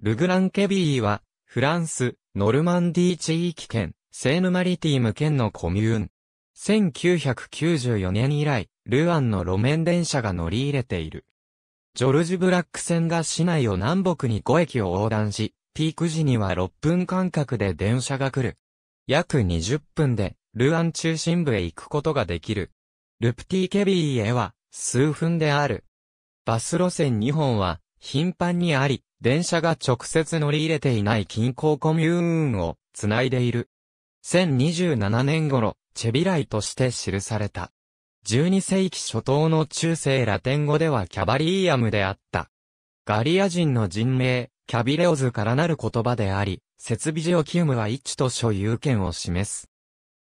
ルグランケビーは、フランス、ノルマンディー地域圏、セーヌマリティム兼のコミューン。1994年以来、ルアンの路面電車が乗り入れている。ジョルジュ・ブラック線が市内を南北に5駅を横断し、ピーク時には6分間隔で電車が来る。約20分で、ルアン中心部へ行くことができる。ルプティ・ケビーへは、数分である。バス路線2本は、頻繁にあり、電車が直接乗り入れていない近郊コミューンをつないでいる。1027年頃、チェビライとして記された。12世紀初頭の中世ラテン語ではキャバリーアムであった。ガリア人の人名、キャビレオズからなる言葉であり、設備ジオキウムは一致と所有権を示す。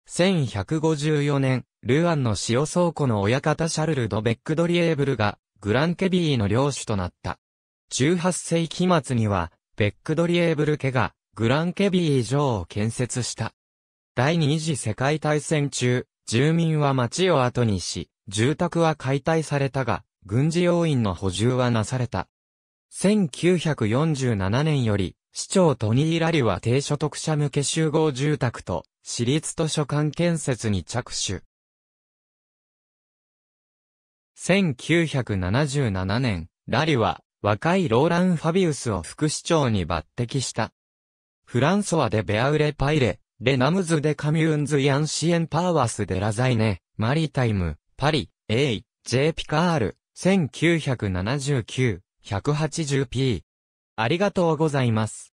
1154年、ルアンの塩倉庫の親方シャルル・ド・ベックドリエーブルが、グランケビーの領主となった。18世紀末には、ベックドリエーブル家が、グランケビー城を建設した。第二次世界大戦中、住民は町を後にし、住宅は解体されたが、軍事要員の補充はなされた。1947年より、市長トニー・ラリは低所得者向け集合住宅と、私立図書館建設に着手。1977年、ラリは、若いローラン・ファビウスを副市長に抜擢した。フランソワ・でベアウレ・パイレ、レ・ナムズ・でカミューンズ・ヤンシエン・パーワス・でラザイネ、マリタイム、パリ、エイ、ジェピカール、1979、180p。ありがとうございます。